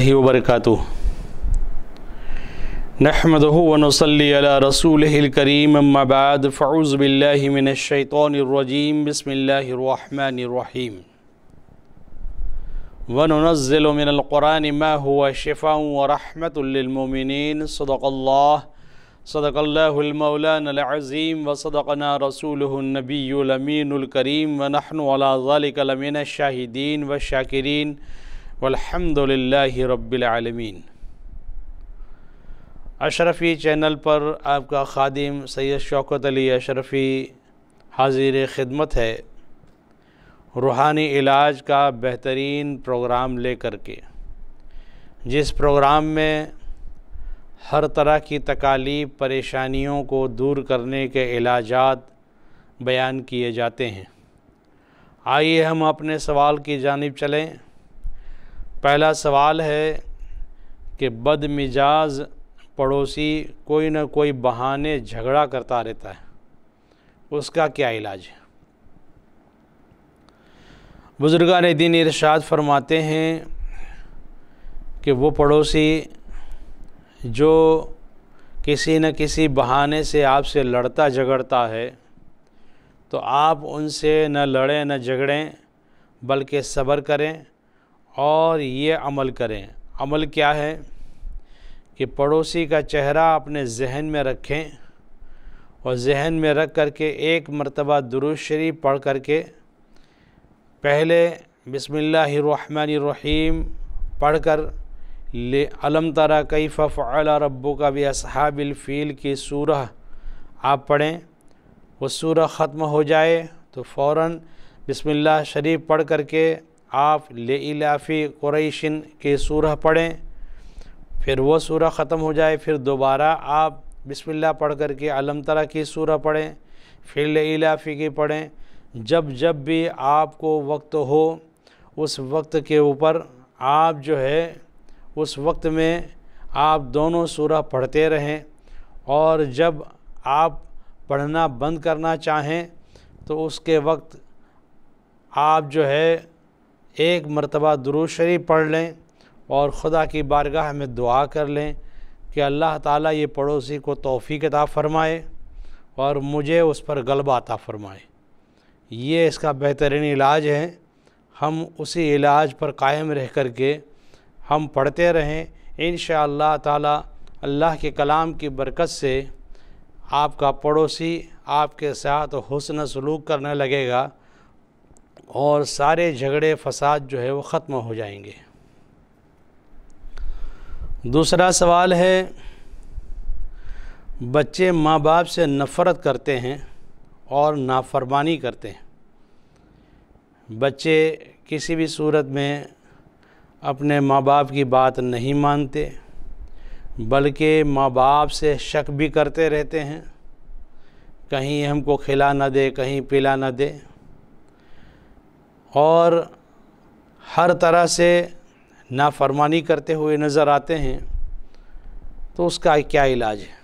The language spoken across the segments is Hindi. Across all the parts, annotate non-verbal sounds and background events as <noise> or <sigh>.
الله وبركاته نحمده ونصلي على رسوله الكريم اما بعد فاعوذ بالله من الشيطان الرجيم بسم الله الرحمن الرحيم وننزل من القرآن ما هو شفاء ورحمة للمؤمنين صدق الله صدق الله المولان العظيم وصدقنا رسوله النبي الأمين الكريم ونحن على ذلك لمن الشاهدين والشاكرين वलहमदिल्ल रबालमीन अशरफ़ी चैनल पर आपका खादिम सैयद शौकत अली अशरफ़ी हाजिर ख़िदमत है रूहानी इलाज का बेहतरीन प्रोग्राम लेकर के जिस प्रोग्राम में हर तरह की तकालीफ परेशानियों को दूर करने के इलाजात बयान किए जाते हैं आइए हम अपने सवाल की जानब चलें पहला सवाल है कि बदमिजाज पड़ोसी कोई ना कोई बहाने झगड़ा करता रहता है उसका क्या इलाज है बुज़ुर्गान दिन इरशाद फरमाते हैं कि वो पड़ोसी जो किसी न किसी बहाने से आपसे लड़ता झगड़ता है तो आप उनसे न लड़ें न झगड़ें बल्कि सब्र करें और ये अमल करें अमल क्या है कि पड़ोसी का चेहरा अपने जहन में रखें और जहन में रख कर के एक मरतबा दुरुज शरीफ पढ़ कर के पहले बसमिल्लाम पढ़ कर ले अलम तरा कई फ़ला रब्बू का भी असहाबिलफ़ील की सूरह आप पढ़ें वो सूरह ख़त्म हो जाए तो फ़ौर बसमिल्ला शरीफ पढ़ कर के आप ले इलाफ़ी कुरैशन की सूरह पढ़ें फिर वो सूरह ख़त्म हो जाए फिर दोबारा आप बिस्मिल्लाह पढ़ कर के अलम तरह की सूरह पढ़ें फिर ले इलाफ़ी की पढ़ें जब जब भी आपको वक्त हो उस वक्त के ऊपर आप जो है उस वक्त में आप दोनों सूरह पढ़ते रहें और जब आप पढ़ना बंद करना चाहें तो उसके वक्त आप जो है एक मरतबा शरीफ पढ़ लें और ख़ुदा की बारगाह में दुआ कर लें कि अल्लाह ताला ये पड़ोसी को तोफ़ी अता फ़रमाए और मुझे उस पर गलबा अता फ़रमाए ये इसका बेहतरीन इलाज है हम उसी इलाज पर कायम रह कर के हम पढ़ते रहें इन ताला अल्लाह के कलाम की बरकत से आपका पड़ोसी आपके साथ हुसन सलूक करने लगेगा और सारे झगड़े फसाद जो है वो ख़त्म हो जाएंगे दूसरा सवाल है बच्चे माँ बाप से नफ़रत करते हैं और नाफरमानी करते हैं बच्चे किसी भी सूरत में अपने माँ बाप की बात नहीं मानते बल्कि माँ बाप से शक भी करते रहते हैं कहीं हमको खिला ना दे कहीं पिला ना दे और हर तरह से नाफरमानी करते हुए नज़र आते हैं तो उसका क्या इलाज है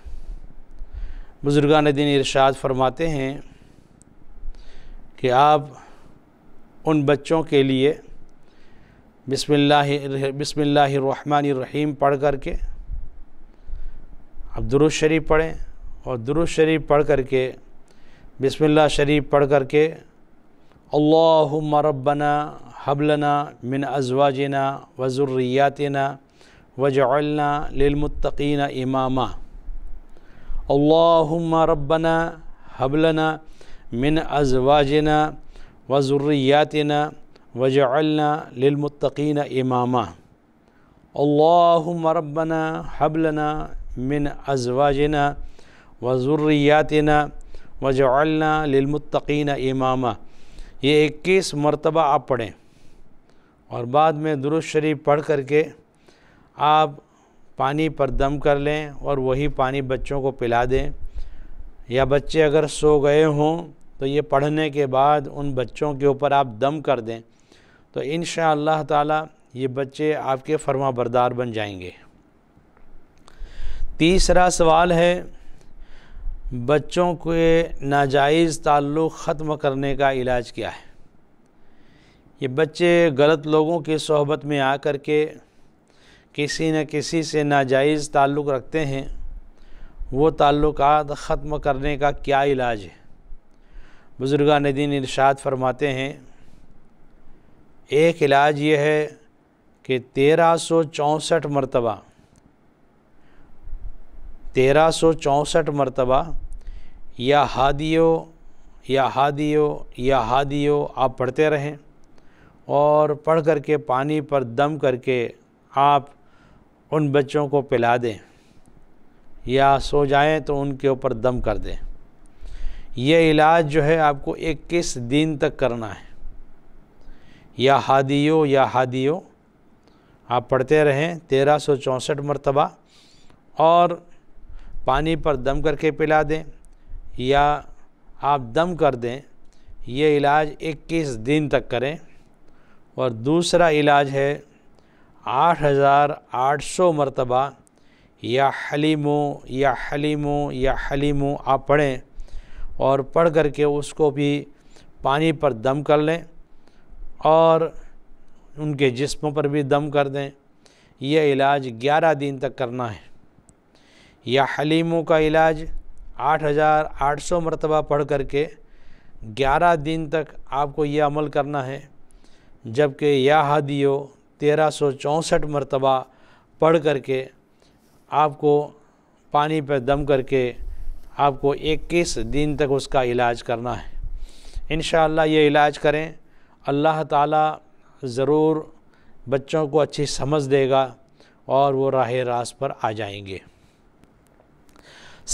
बुज़ुर्गान दिन इरशाद फरमाते हैं कि आप उन बच्चों के लिए बसमिल्लर रहीम पढ़ के आप दुरुज शरीफ पढ़ें और दुरुज शरीफ पढ़ करके बिस्मिल्लाह शरीफ पढ़ कर के اللهم ربنا هب لنا من ازواجنا وذرياتنا واجعلنا للمتقين اماما اللهم ربنا هب لنا من ازواجنا وذرياتنا واجعلنا للمتقين اماما اللهم ربنا هب لنا من ازواجنا وذرياتنا واجعلنا للمتقين اماما ये इक्कीस मरतबा आप पढ़ें और बाद में दुरुस्त शरीफ पढ़ करके आप पानी पर दम कर लें और वही पानी बच्चों को पिला दें या बच्चे अगर सो गए हों तो ये पढ़ने के बाद उन बच्चों के ऊपर आप दम कर दें तो इन ताला ये बच्चे आपके फर्मा बरदार बन जाएंगे तीसरा सवाल है बच्चों के नाजायज़ ताल्लुक़ ख़त्म करने का इलाज क्या है ये बच्चे गलत लोगों की सोहबत में आ कर के किसी न किसी से नाजायज़ ताल्लुक़ रखते हैं वो ताल्लुक़ ख़त्म करने का क्या इलाज है बुज़ुर्गान दिन इरशाद फरमाते हैं एक इलाज ये है कि तेरह सौ चौंसठ मरतबा तेरह सौ चौंसठ मरतबा या हादियो या हादियो या हादियो आप पढ़ते रहें और पढ़ करके पानी पर दम करके आप उन बच्चों को पिला दें या सो जाएं तो उनके ऊपर दम कर दें यह इलाज जो है आपको इक्कीस दिन तक करना है या हादियो या हादियो आप पढ़ते रहें तेरह सौ चौंसठ मरतबा और पानी पर दम करके पिला दें या आप दम कर दें यह इलाज 21 दिन तक करें और दूसरा इलाज है 8800 मरतबा या हलीमो या हलीमो या हलीमो आप पढ़ें और पढ़ कर के उसको भी पानी पर दम कर लें और उनके जिस्मों पर भी दम कर दें यह इलाज 11 दिन तक करना है या हलीमों का इलाज आठ हज़ार आठ सौ मरतबा पढ़ कर के ग्यारह दिन तक आपको यह अमल करना है जबकि या हदियो तेरह सौ चौंसठ मरतबा पढ़ कर के आपको पानी पर दम करके आपको इक्कीस दिन तक उसका इलाज करना है इन ये इलाज करें अल्लाह ताला ज़रूर बच्चों को अच्छी समझ देगा और वो राह रास पर आ जाएंगे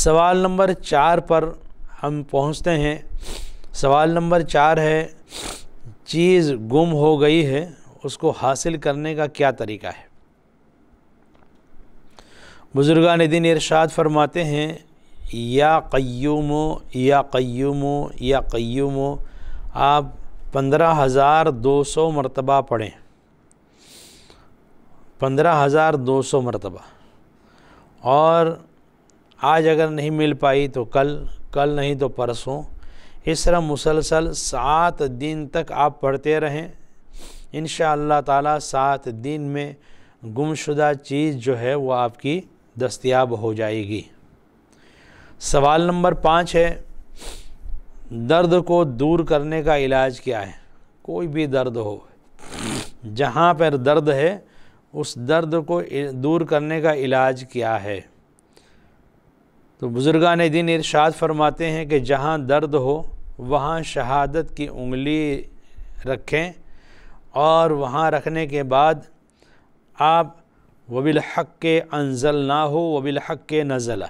सवाल नंबर चार पर हम पहुंचते हैं सवाल नंबर चार है चीज़ गुम हो गई है उसको हासिल करने का क्या तरीका है बुज़ुर्गान दिन इरशाद फरमाते हैं या क़य्यूम या क़य्यूम या क़य्यूम आप पंद्रह हज़ार दो सौ मरतबा पढ़ें पंद्रह हज़ार दो सौ मरतबा और आज अगर नहीं मिल पाई तो कल कल नहीं तो परसों इस तरह मुसलसल सात दिन तक आप पढ़ते रहें इन ताला सात दिन में गुमशुदा चीज़ जो है वो आपकी दस्तियाब हो जाएगी सवाल नंबर पाँच है दर्द को दूर करने का इलाज क्या है कोई भी दर्द हो जहाँ पर दर्द है उस दर्द को दूर करने का इलाज क्या है तो बुज़ुर्गान दिन इरशाद फरमाते हैं कि जहाँ दर्द हो वहाँ शहादत की उंगली रखें और वहाँ रखने के बाद आप वबिल हक़ के अनजल ना हो वबिल हक़ के नज़ला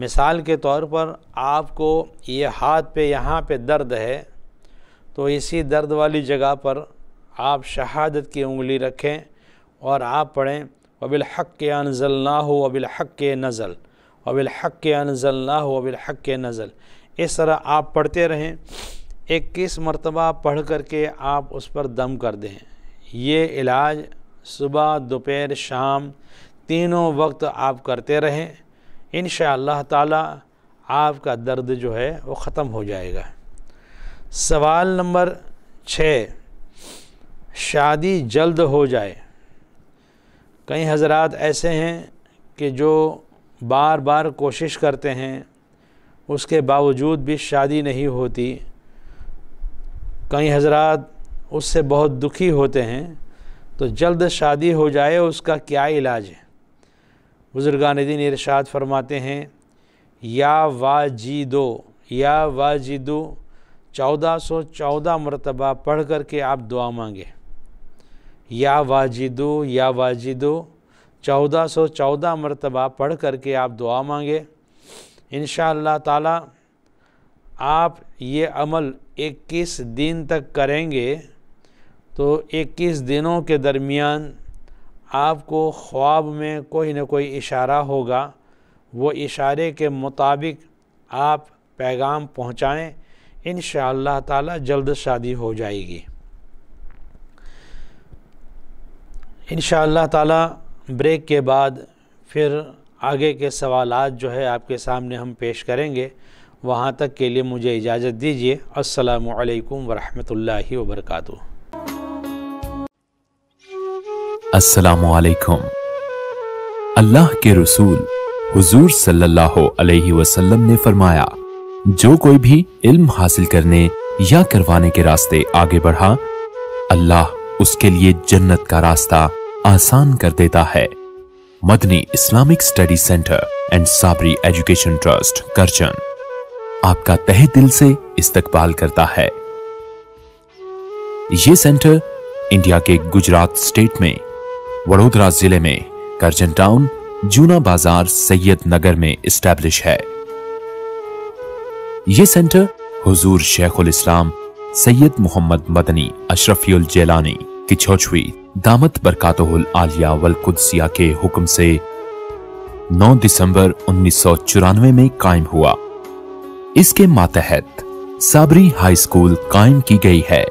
मिसाल के तौर पर आपको ये हाथ पे यहाँ पे दर्द है तो इसी दर्द वाली जगह पर आप शहादत की उंगली रखें और आप पढ़ें वबिल हक़ के अनजल ना हो वबिल हक़ के नज़ल अविलहक अनजल्ला अविलहक नज़ल इस तरह आप पढ़ते रहें इक्कीस मरतबा पढ़ कर के आप उस पर दम कर दें ये इलाज सुबह दोपहर शाम तीनों वक्त आप करते रहें इन ताला आपका दर्द जो है वो ख़त्म हो जाएगा सवाल नंबर छः शादी जल्द हो जाए कई हजरात ऐसे हैं कि जो बार बार कोशिश करते हैं उसके बावजूद भी शादी नहीं होती कई हजरात उससे बहुत दुखी होते हैं तो जल्द शादी हो जाए उसका क्या इलाज है बुज़ुर्गान दिन इरशाद फरमाते हैं या दो या दो चौदह सौ चौदह मरतबा पढ़ कर के आप दुआ मांगे या दो या वाजिदो चौदह सौ चौदह मरतबा पढ़ करके आप दुआ मांगे इन ताला आप ये अमल 21 दिन तक करेंगे तो 21 दिनों के दरमियान आपको ख्वाब में कोई ना कोई इशारा होगा वो इशारे के मुताबिक आप पैगाम पहुँचाएँ इन ताला जल्द शादी हो जाएगी इन ताला ब्रेक के बाद फिर आगे के सवाल जो है आपके सामने हम पेश करेंगे वहाँ तक के लिए मुझे इजाज़त दीजिए असलकम वरहमल वबरक असलकम अल्लाह के रसूल हुजूर सल्लल्लाहु अलैहि वसल्लम ने फरमाया जो कोई भी इल्म हासिल करने या करवाने के रास्ते आगे बढ़ा अल्लाह उसके लिए जन्नत का रास्ता आसान कर देता है Madani Islamic study centre and Sabri education trust Karjan आपका तहे दिल से इस्तकबाल करता है ये सेंटर इंडिया के गुजरात स्टेट में वडोदरा जिले में करजन टाउन जूना बाजार सैयद नगर में स्टैब्लिश है ये सेंटर हुजूर शेखुल इस्लाम सैयद मोहम्मद मदनी अशरफियल जेलानी कि छोछवी दामत बरकातोहुल आलिया वल कुदसिया के हुक्म से 9 दिसंबर उन्नीस में कायम हुआ इसके मातहत साबरी हाई स्कूल कायम की गई है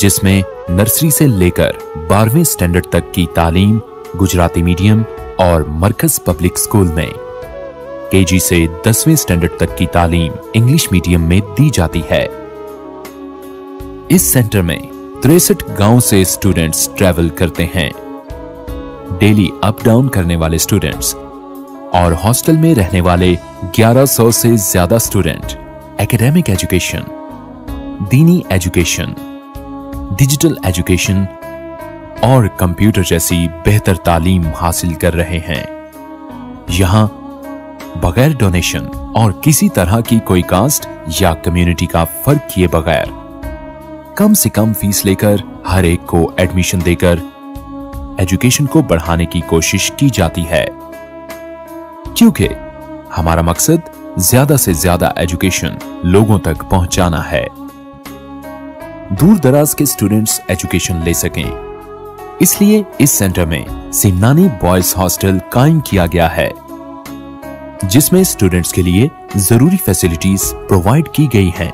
जिसमें नर्सरी से लेकर बारहवें स्टैंडर्ड तक की तालीम गुजराती मीडियम और मरकज पब्लिक स्कूल में केजी से दसवें स्टैंडर्ड तक की तालीम इंग्लिश मीडियम में दी जाती है इस सेंटर में तिरसठ गांव से स्टूडेंट्स ट्रेवल करते हैं डेली अप डाउन करने वाले स्टूडेंट्स और हॉस्टल में रहने वाले 1100 से ज्यादा स्टूडेंट एकेडमिक एजुकेशन दीनी एजुकेशन डिजिटल एजुकेशन और कंप्यूटर जैसी बेहतर तालीम हासिल कर रहे हैं यहां बगैर डोनेशन और किसी तरह की कोई कास्ट या कम्युनिटी का फर्क किए बगैर कम से कम फीस लेकर हर एक को एडमिशन देकर एजुकेशन को बढ़ाने की कोशिश की जाती है क्योंकि हमारा मकसद ज्यादा से ज्यादा एजुकेशन लोगों तक पहुंचाना है दूर दराज के स्टूडेंट्स एजुकेशन ले सकें इसलिए इस सेंटर में सिमनानी बॉयज हॉस्टल कायम किया गया है जिसमें स्टूडेंट्स के लिए जरूरी फैसिलिटीज प्रोवाइड की गई हैं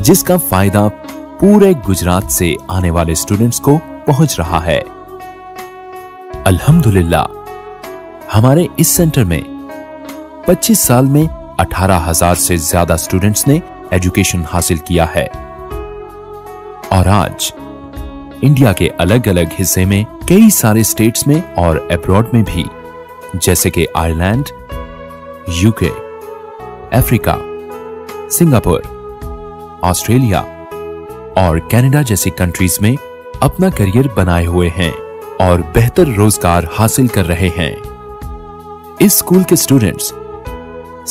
जिसका फायदा पूरे गुजरात से आने वाले स्टूडेंट्स को पहुंच रहा है अल्हम्दुलिल्लाह हमारे इस सेंटर में 25 साल में 18,000 से ज्यादा स्टूडेंट्स ने एजुकेशन हासिल किया है और आज इंडिया के अलग अलग हिस्से में कई सारे स्टेट्स में और अब्रॉड में भी जैसे कि Ireland UK Africa Singapore Australia और कनाडा जैसी कंट्रीज में अपना करियर बनाए हुए हैं और बेहतर रोजगार हासिल कर रहे हैं इस स्कूल के स्टूडेंट्स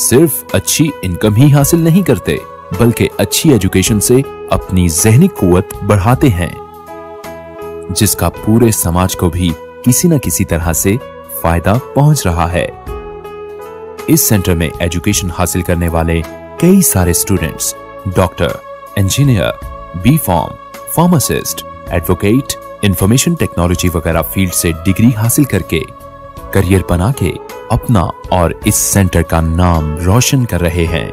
सिर्फ अच्छी इनकम ही हासिल नहीं करते बल्कि अच्छी एजुकेशन से अपनी जहनी कुत बढ़ाते हैं जिसका पूरे समाज को भी किसी न किसी तरह से फायदा पहुंच रहा है इस सेंटर में एजुकेशन हासिल करने वाले कई सारे students doctor engineer B pharm pharmacist advocate information technology वगैरह फील्ड से डिग्री हासिल करके करियर बना के अपना और इस सेंटर का नाम रोशन कर रहे हैं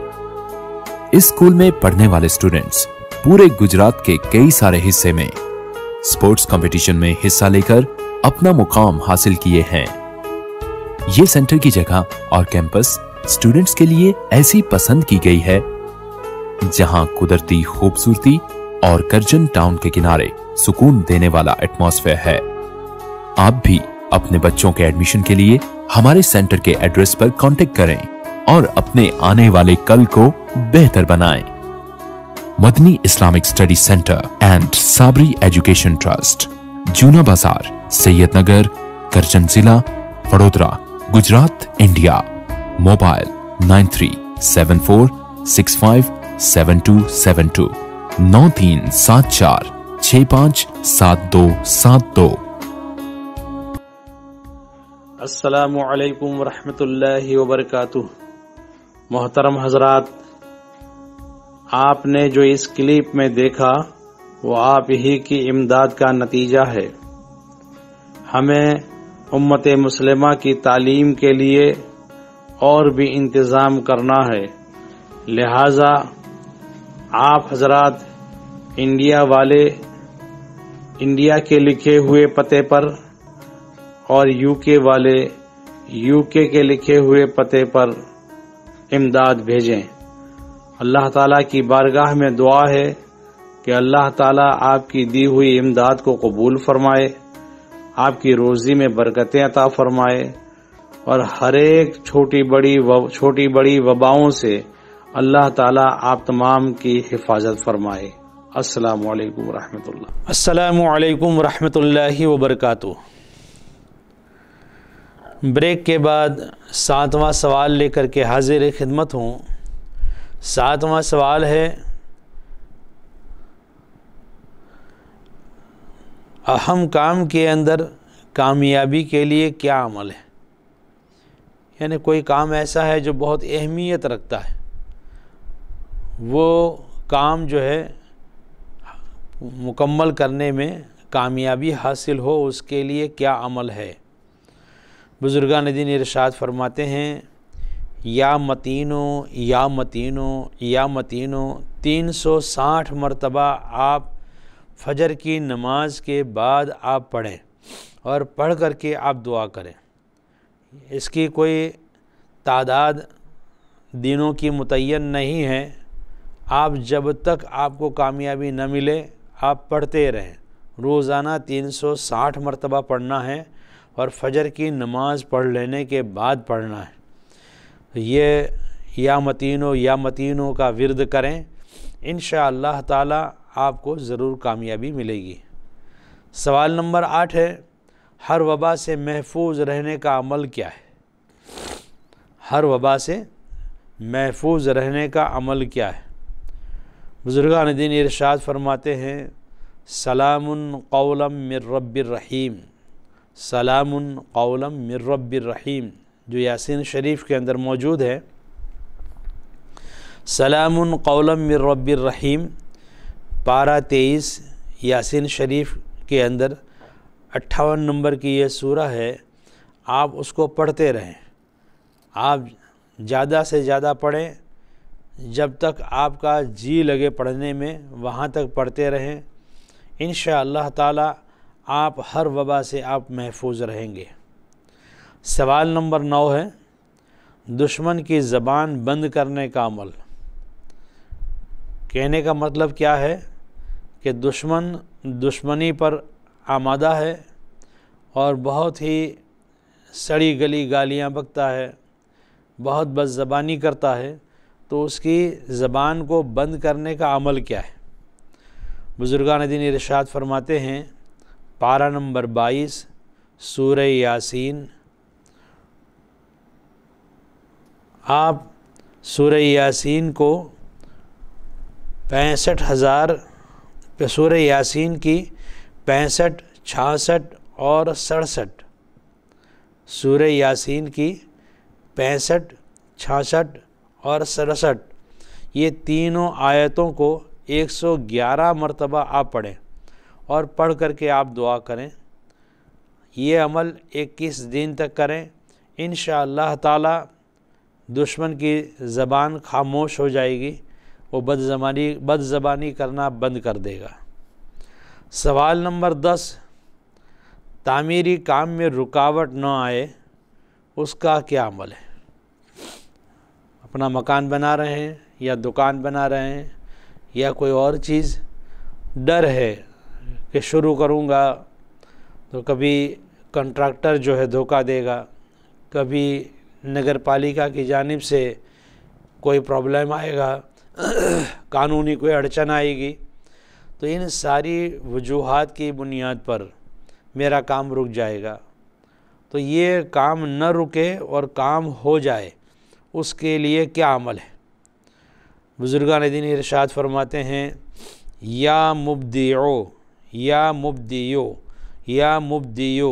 इस स्कूल में पढ़ने वाले स्टूडेंट्स पूरे गुजरात के कई सारे हिस्से में स्पोर्ट्स कंपटीशन में हिस्सा लेकर अपना मुकाम हासिल किए हैं ये सेंटर की जगह और कैंपस स्टूडेंट्स के लिए ऐसी पसंद की गई है जहां कुदरती खूबसूरती और करजन टाउन के किनारे सुकून देने वाला एटमॉस्फेयर है आप भी अपने बच्चों के एडमिशन के लिए हमारे सेंटर के एड्रेस पर कांटेक्ट करें और अपने आने वाले कल को बेहतर बनाएं। Madani Islamic study centre and Sabri education trust Juna Bazaar Sayyed Nagar Karjan जिला Vadodara Gujarat India mobile nine three seven four six five seven two seven two नौ तीन सात चार छ पाँच सात दो सात दो असलकम वरहमतुल्लि वबरकू मोहतरम हजरात आपने जो इस क्लिप में देखा वो आप ही की इमदाद का नतीजा है हमें उम्मत मुसलमा की तालीम के लिए और भी इंतज़ाम करना है लिहाजा आप हजरात इंडिया वाले इंडिया के लिखे हुए पते पर और यूके वाले यूके के लिखे हुए पते पर इमदाद भेजें अल्लाह ताला की बारगाह में दुआ है कि अल्लाह ताला आपकी दी हुई इमदाद को कबूल फरमाए आपकी रोज़ी में बरकतें अता फरमाए और हर एक छोटी बड़ी छोटी बड़ी वबाओं से अल्लाह ताला आप तमाम की हिफाजत फरमाए अल्लाम वालेकुम वरम अस्सलाम वालेकुम व ब्रेक के बाद सातवां सवाल लेकर के हाजिर खिदमत हूँ सातवां सवाल है अहम काम के अंदर कामयाबी के लिए क्या अमल है यानी कोई काम ऐसा है जो बहुत अहमियत रखता है वो काम जो है मुकम्मल करने में कामयाबी हासिल हो उसके लिए क्या अमल है बुज़ुर्गान दिन इरशाद फरमाते हैं या मतीनो या मतीनो या मतीनो तीन सौ साठ मरतबा आप फजर की नमाज के बाद आप पढ़ें और पढ़ कर के आप दुआ करें इसकी कोई तादाद दिनों की मुतन नहीं है आप जब तक आपको कामयाबी न मिले आप पढ़ते रहें रोज़ाना 360 मरतबा पढ़ना है और फजर की नमाज पढ़ लेने के बाद पढ़ना है ये या मतीनों या मतीनों का विरद करें इन ताला आपको ज़रूर कामयाबी मिलेगी सवाल नंबर आठ है हर वबा से महफूज रहने का अमल क्या है हर वबा से महफूज रहने का अमल क्या है बुज़ुर्गान दिन इरशाद फरमाते हैं सलामक़लम मर्रबीम सलामक़लम मर्रबीम जो यासिन शरीफ के अंदर मौजूद है सलामक़लम मर्रबीम पारा तेईस यासिन शरीफ के अंदर अट्ठावन नंबर की यह सूरह है आप उसको पढ़ते रहें आप ज़्यादा से ज़्यादा पढ़ें जब तक आपका जी लगे पढ़ने में वहाँ तक पढ़ते रहें इन ताला आप हर वबा से आप महफूज रहेंगे सवाल नंबर नौ है दुश्मन की ज़बान बंद करने का अमल कहने का मतलब क्या है कि दुश्मन दुश्मनी पर आमादा है और बहुत ही सड़ी गली गालियाँ बकता है बहुत बदज़बानी करता है तो उसकी ज़बान को बंद करने का अमल क्या है बुज़ुर्गान दिन इरशाद फरमाते हैं पारा नंबर बाईस सूर यासीन आप सूर यासीन को पैंसठ हज़ार सूर यासीन की पैंसठ छासठ और सड़सठ सूर यासीन की पैंसठ छासठ और सड़सठ ये तीनों आयतों को 111 मरतबा आप पढ़ें और पढ़ करके आप दुआ करें ये अमल 21 दिन तक करें इन ताला दुश्मन की ज़बान खामोश हो जाएगी वो बदजबानी बदजबानी करना बंद कर देगा सवाल नंबर दस तामीरी काम में रुकावट न आए उसका क्या अमल है अपना मकान बना रहे हैं या दुकान बना रहे हैं या कोई और चीज़ डर है कि शुरू करूँगा तो कभी कंट्रैक्टर जो है धोखा देगा कभी नगर पालिका की जानब से कोई प्रॉब्लम आएगा <clears throat> कानूनी कोई अड़चन आएगी तो इन सारी वजूहत की बुनियाद पर मेरा काम रुक जाएगा तो ये काम न रुके और काम हो जाए उसके लिए क्या अमल है बुज़ुर्गान दिन इरशाद फरमाते हैं या मुबदियो या मुबदियो या मुबदियो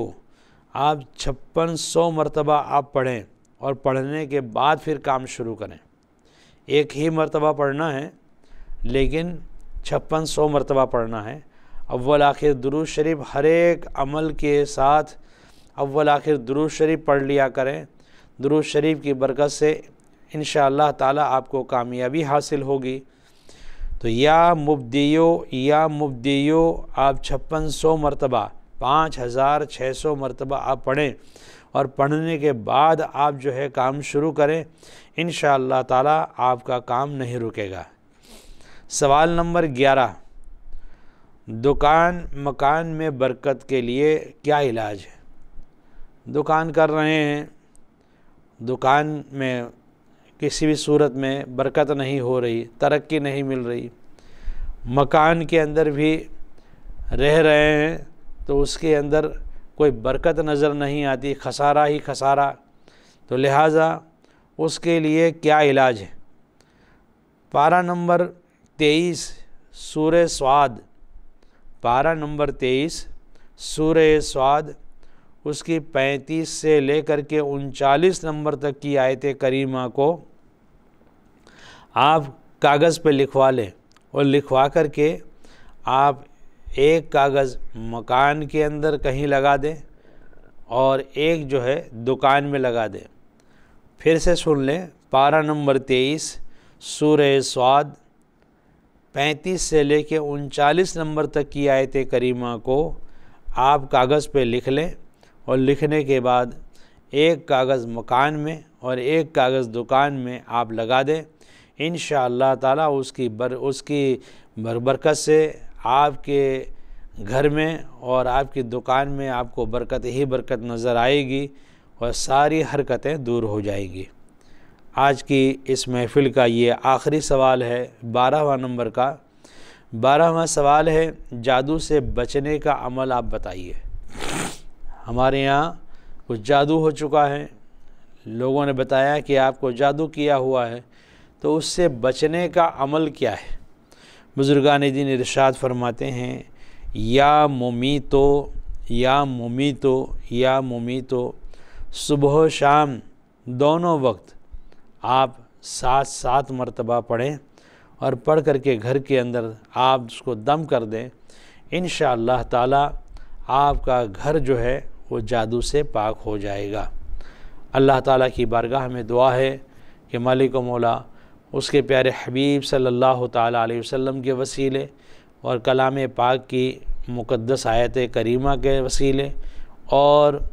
आप छप्पन सौ मरतबा आप पढ़ें और पढ़ने के बाद फिर काम शुरू करें एक ही मरतबा पढ़ना है लेकिन छप्पन सौ मरतबा पढ़ना है अव्वल आखिर दुरुज शरीफ हर एक अमल के साथ अव्वल आखिर दुरुज शरीफ पढ़ लिया करें दरूज शरीफ की बरकत से इन ताला आपको कामयाबी हासिल होगी तो या मुबदियो या मुबदियो आप छप्पन सौ मरतबा पाँच हज़ार छः सौ मरतबा आप पढ़ें और पढ़ने के बाद आप जो है काम शुरू करें इन ताला आपका काम नहीं रुकेगा सवाल नंबर ग्यारह दुकान मकान में बरकत के लिए क्या इलाज है दुकान कर रहे हैं दुकान में किसी भी सूरत में बरकत नहीं हो रही तरक्की नहीं मिल रही मकान के अंदर भी रह रहे हैं तो उसके अंदर कोई बरकत नज़र नहीं आती खसारा ही खसारा तो लिहाजा उसके लिए क्या इलाज है पारा नंबर तेईस सूर्य स्वाद पारा नंबर तेईस सूर्य स्वाद उसकी पैंतीस से लेकर के उनचालीस नंबर तक की आयत करीमा को आप कागज़ पे लिखवा लें और लिखवा कर के आप एक कागज़ मकान के अंदर कहीं लगा दें और एक जो है दुकान में लगा दें फिर से सुन लें पारा नंबर तेईस सूर्य स्वाद पैंतीस से लेके उनचालीस नंबर तक की आयत करीमा को आप कागज़ पे लिख लें और लिखने के बाद एक कागज़ मकान में और एक कागज़ दुकान में आप लगा दें इन ताला उसकी बर उसकी बरबरकत से आपके घर में और आपकी दुकान में आपको बरकत ही बरकत नज़र आएगी और सारी हरकतें दूर हो जाएगी आज की इस महफ़िल का ये आखिरी सवाल है बारहवा नंबर का बारहवा सवाल है जादू से बचने का अमल आप बताइए हमारे यहाँ कुछ जादू हो चुका है लोगों ने बताया कि आपको जादू किया हुआ है तो उससे बचने का अमल क्या है बुज़ुर्गान दिन इरशाद फरमाते हैं या मोमी तो या मोमी तो या मोमी तो सुबह शाम दोनों वक्त आप सात सात मरतबा पढ़ें और पढ़ कर के घर के अंदर आप उसको दम कर दें इन ताला आपका घर जो है वो जादू से पाक हो जाएगा अल्लाह ताला की बारगाह में दुआ है कि मालिक मौला उसके प्यारे हबीब सल्लल्लाहु ताला अलैहि वसल्लम के वसीले और कलाम पाक की मुक़दस आयत करीमा के वसीले और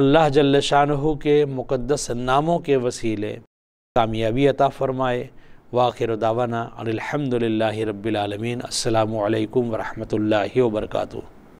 अल्लाह जल्ल के मुक़दस नामों के वसीले कामयाबी अता फ़रमाए वाखिर दावाना अलहमदिल्ला रबालमीन अल्लाम वरहमल वर्का